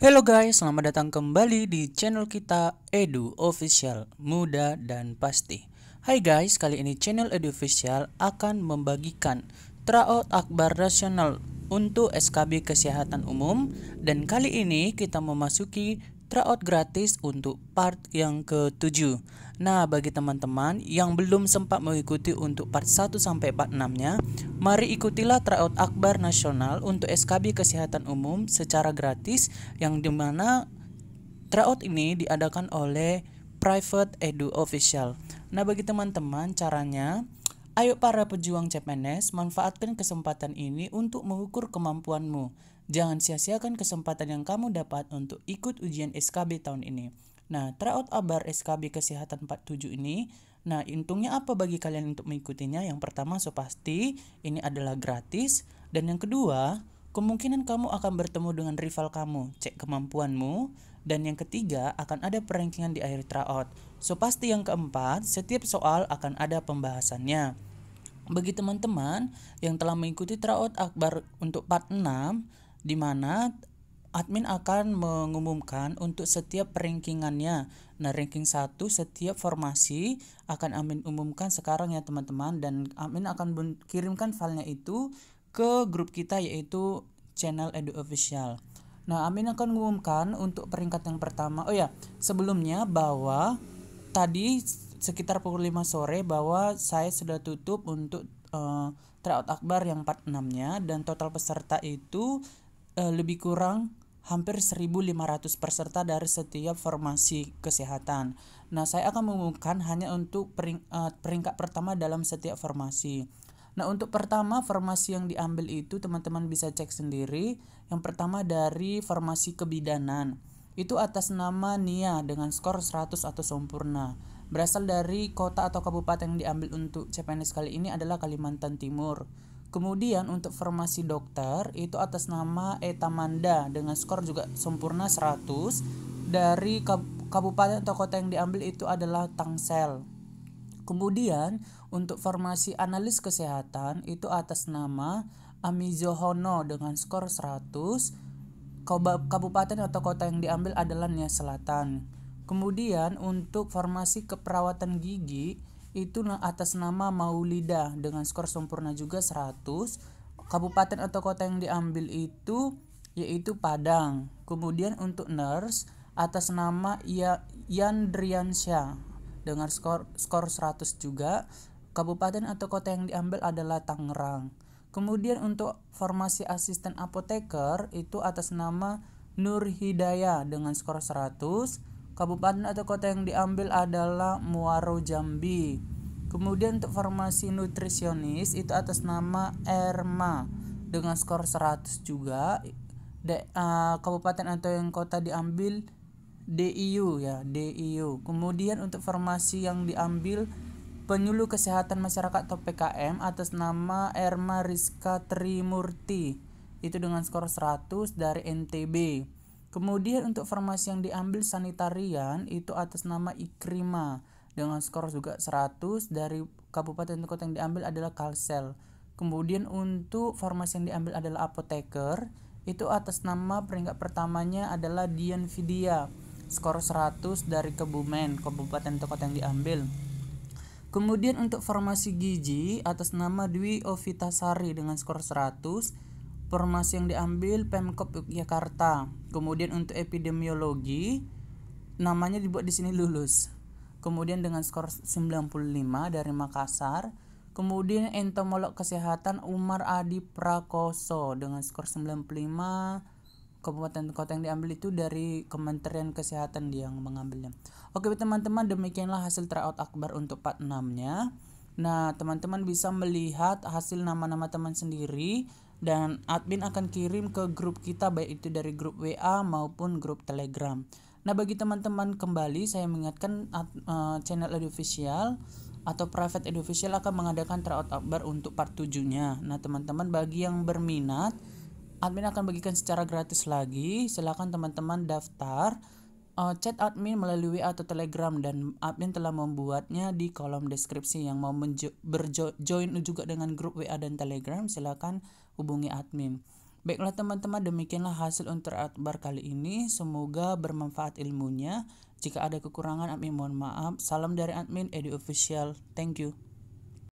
Halo guys, selamat datang kembali di channel kita Edu Official Muda dan Pasti. Hai guys, kali ini channel Edu Official akan membagikan traot akbar rasional untuk SKB Kesehatan Umum dan kali ini kita memasuki tryout gratis untuk part yang ke-7. Nah, bagi teman-teman yang belum sempat mengikuti untuk part 1 sampai part 6-nya, mari ikutilah tryout akbar nasional untuk SKB Kesehatan Umum secara gratis yang dimana tryout ini diadakan oleh Private Edu Official. Nah, bagi teman-teman caranya Ayo para pejuang CPNS, manfaatkan kesempatan ini untuk mengukur kemampuanmu. Jangan sia-siakan kesempatan yang kamu dapat untuk ikut ujian SKB tahun ini. Nah, tryout abar SKB Kesehatan 47 ini, nah untungnya apa bagi kalian untuk mengikutinya? Yang pertama, so pasti ini adalah gratis. Dan yang kedua, kemungkinan kamu akan bertemu dengan rival kamu, cek kemampuanmu, dan yang ketiga akan ada perankingan di akhir tryout. So pasti yang keempat, setiap soal akan ada pembahasannya. Bagi teman-teman yang telah mengikuti Traot Akbar untuk part 6 di mana admin akan mengumumkan untuk setiap rankingannya. Nah, ranking 1 setiap formasi akan admin umumkan sekarang ya teman-teman dan admin akan kirimkan filenya itu ke grup kita yaitu channel Edu Official. Nah, admin akan mengumumkan untuk peringkat yang pertama. Oh ya, sebelumnya bahwa tadi sekitar pukul 5 sore bahwa saya sudah tutup untuk uh, tryout akbar yang 46 nya dan total peserta itu uh, lebih kurang hampir 1.500 peserta dari setiap formasi kesehatan. Nah, saya akan mengumumkan hanya untuk pering, uh, peringkat pertama dalam setiap formasi. Nah, untuk pertama formasi yang diambil itu teman-teman bisa cek sendiri. Yang pertama dari formasi kebidanan itu atas nama Nia dengan skor 100 atau sempurna. Berasal dari kota atau kabupaten yang diambil untuk CPNS kali ini adalah Kalimantan Timur. Kemudian untuk formasi dokter itu atas nama Etamanda dengan skor juga sempurna 100 dari kabupaten atau kota yang diambil itu adalah Tangsel. Kemudian untuk formasi analis kesehatan itu atas nama Amizohono dengan skor 100 kabupaten atau kota yang diambil adalah Nias Selatan. Kemudian untuk formasi keperawatan gigi itu atas nama Maulida dengan skor sempurna juga 100. Kabupaten atau kota yang diambil itu yaitu Padang. Kemudian untuk nurse atas nama ya-, Yandriansyah dengan skor skor 100 juga. Kabupaten atau kota yang diambil adalah Tangerang. Kemudian untuk formasi asisten apoteker itu atas nama Nur Hidayah dengan skor 100. Kabupaten atau kota yang diambil adalah Muaro Jambi. Kemudian untuk formasi nutrisionis itu atas nama Erma dengan skor 100 juga. De, uh, kabupaten atau yang kota diambil DIU ya, DIU. Kemudian untuk formasi yang diambil penyuluh kesehatan masyarakat atau PKM atas nama Erma Rizka Trimurti itu dengan skor 100 dari NTB. Kemudian untuk farmasi yang diambil sanitarian itu atas nama Ikrima dengan skor juga 100 dari kabupaten kota yang diambil adalah Kalsel. Kemudian untuk farmasi yang diambil adalah apoteker itu atas nama peringkat pertamanya adalah Dian Vidia skor 100 dari Kebumen kabupaten kota yang diambil. Kemudian untuk formasi gigi atas nama Dwi Ovitasari dengan skor 100, formasi yang diambil Pemkop Yogyakarta. Kemudian untuk epidemiologi namanya dibuat di sini lulus. Kemudian dengan skor 95 dari Makassar. Kemudian entomolog kesehatan Umar Adi Prakoso dengan skor 95 kabupaten kota yang diambil itu dari Kementerian Kesehatan yang mengambilnya. Oke teman-teman demikianlah hasil tryout akbar untuk part 6-nya. Nah teman-teman bisa melihat hasil nama-nama teman sendiri dan admin akan kirim ke grup kita baik itu dari grup WA maupun grup Telegram. Nah bagi teman-teman kembali saya mengingatkan uh, channel Official atau Private Edu Official akan mengadakan tryout akbar untuk part 7-nya. Nah teman-teman bagi yang berminat admin akan bagikan secara gratis lagi. Silakan teman-teman daftar. Uh, chat admin melalui WA atau Telegram dan admin telah membuatnya di kolom deskripsi yang mau berjoin juga dengan grup WA dan Telegram silakan hubungi admin. Baiklah teman-teman demikianlah hasil untuk akbar kali ini. Semoga bermanfaat ilmunya. Jika ada kekurangan admin mohon maaf. Salam dari admin Edu Official. Thank you.